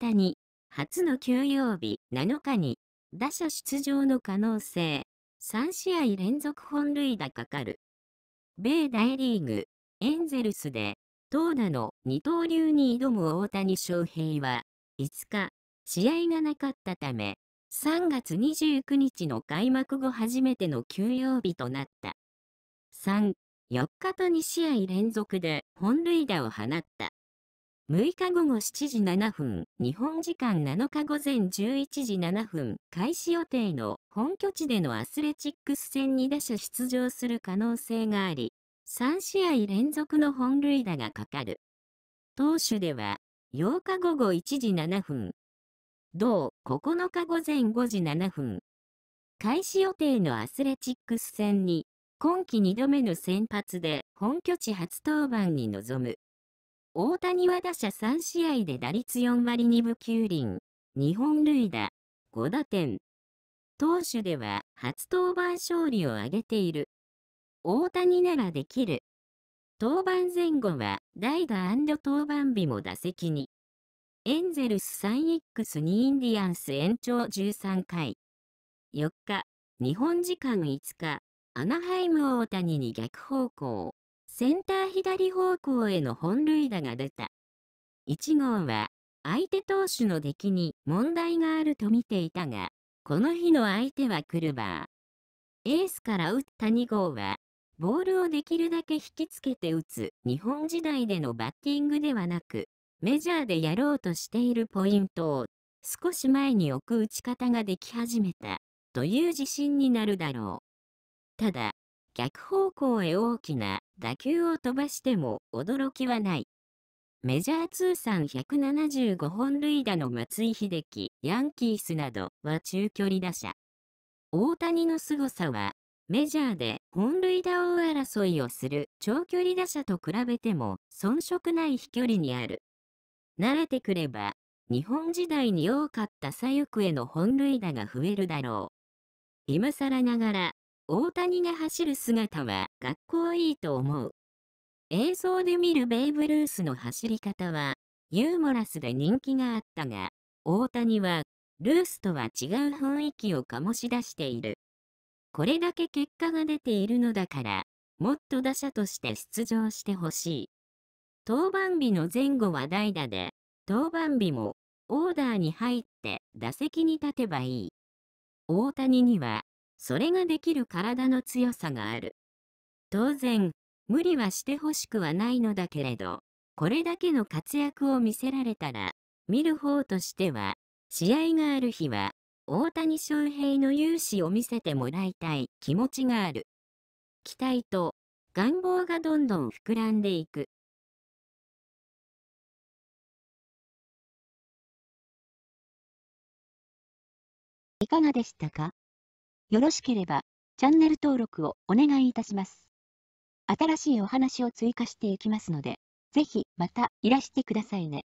日に、初の休養日7日に、打者出場の可能性、3試合連続本塁打かかる。米大リーグ、エンゼルスで、投打の二刀流に挑む大谷翔平は、5日、試合がなかったため、3月29日の開幕後初めての休養日となった。3、4日と2試合連続で本塁打を放った。6日午後7時7分、日本時間7日午前11時7分、開始予定の本拠地でのアスレチックス戦に打者出場する可能性があり、3試合連続の本塁打がかかる。投手では、8日午後1時7分、同9日午前5時7分、開始予定のアスレチックス戦に、今季2度目の先発で本拠地初登板に臨む。大谷は打者3試合で打率4割2分9厘、2本塁打、5打点。投手では初登板勝利を挙げている。大谷ならできる。登板前後は代打登板日も打席に。エンゼルス 3X2 インディアンス延長13回。4日、日本時間5日、アナハイム大谷に逆方向。センター左方向への本塁打が出た。1号は相手投手の出来に問題があると見ていたが、この日の相手はクルバー。エースから打った2号は、ボールをできるだけ引きつけて打つ日本時代でのバッティングではなく、メジャーでやろうとしているポイントを少し前に置く打ち方ができ始めたという自信になるだろう。ただ、逆方向へ大きな打球を飛ばしても驚きはない。メジャー通算175本塁打の松井秀喜、ヤンキースなどは中距離打者。大谷の凄さは、メジャーで本塁打王争いをする長距離打者と比べても遜色ない飛距離にある。慣れてくれば、日本時代に多かった左翼への本塁打が増えるだろう。今更ながら、大谷が走る姿はかっこいいと思う。映像で見るベーブ・ルースの走り方はユーモラスで人気があったが、大谷はルースとは違う雰囲気を醸し出している。これだけ結果が出ているのだから、もっと打者として出場してほしい。登板日の前後は代打で、登板日もオーダーに入って打席に立てばいい。大谷にはそれができる体の強さがある。当然、無理はしてほしくはないのだけれど、これだけの活躍を見せられたら、見る方としては、試合がある日は、大谷翔平の勇姿を見せてもらいたい気持ちがある。期待と願望がどんどん膨らんでいく。いかがでしたかよろしければ、チャンネル登録をお願いいたします。新しいお話を追加していきますので、ぜひまたいらしてくださいね。